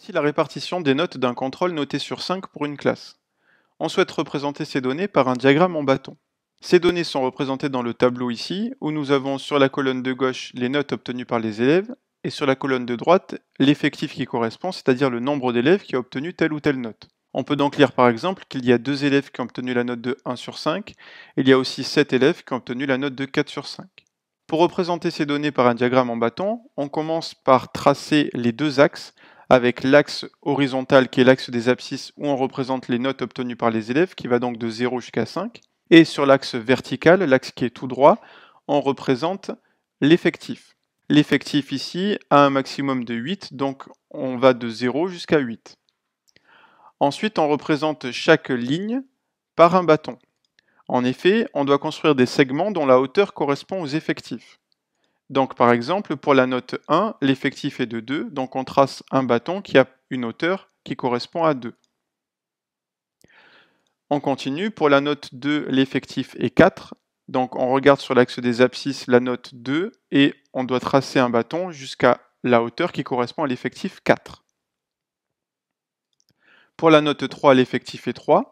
Voici la répartition des notes d'un contrôle noté sur 5 pour une classe. On souhaite représenter ces données par un diagramme en bâton. Ces données sont représentées dans le tableau ici, où nous avons sur la colonne de gauche les notes obtenues par les élèves, et sur la colonne de droite l'effectif qui correspond, c'est-à-dire le nombre d'élèves qui a obtenu telle ou telle note. On peut donc lire par exemple qu'il y a deux élèves qui ont obtenu la note de 1 sur 5, et il y a aussi 7 élèves qui ont obtenu la note de 4 sur 5. Pour représenter ces données par un diagramme en bâton, on commence par tracer les deux axes avec l'axe horizontal qui est l'axe des abscisses où on représente les notes obtenues par les élèves, qui va donc de 0 jusqu'à 5. Et sur l'axe vertical, l'axe qui est tout droit, on représente l'effectif. L'effectif ici a un maximum de 8, donc on va de 0 jusqu'à 8. Ensuite, on représente chaque ligne par un bâton. En effet, on doit construire des segments dont la hauteur correspond aux effectifs. Donc par exemple, pour la note 1, l'effectif est de 2, donc on trace un bâton qui a une hauteur qui correspond à 2. On continue, pour la note 2, l'effectif est 4, donc on regarde sur l'axe des abscisses la note 2 et on doit tracer un bâton jusqu'à la hauteur qui correspond à l'effectif 4. Pour la note 3, l'effectif est 3.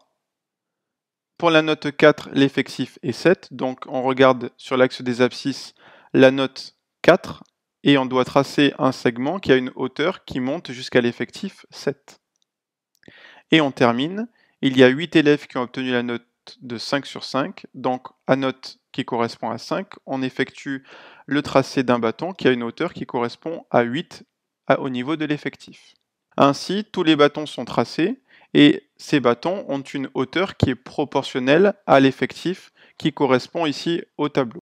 Pour la note 4, l'effectif est 7, donc on regarde sur l'axe des abscisses la note et on doit tracer un segment qui a une hauteur qui monte jusqu'à l'effectif 7. Et on termine, il y a 8 élèves qui ont obtenu la note de 5 sur 5, donc à note qui correspond à 5, on effectue le tracé d'un bâton qui a une hauteur qui correspond à 8 au niveau de l'effectif. Ainsi, tous les bâtons sont tracés et ces bâtons ont une hauteur qui est proportionnelle à l'effectif qui correspond ici au tableau.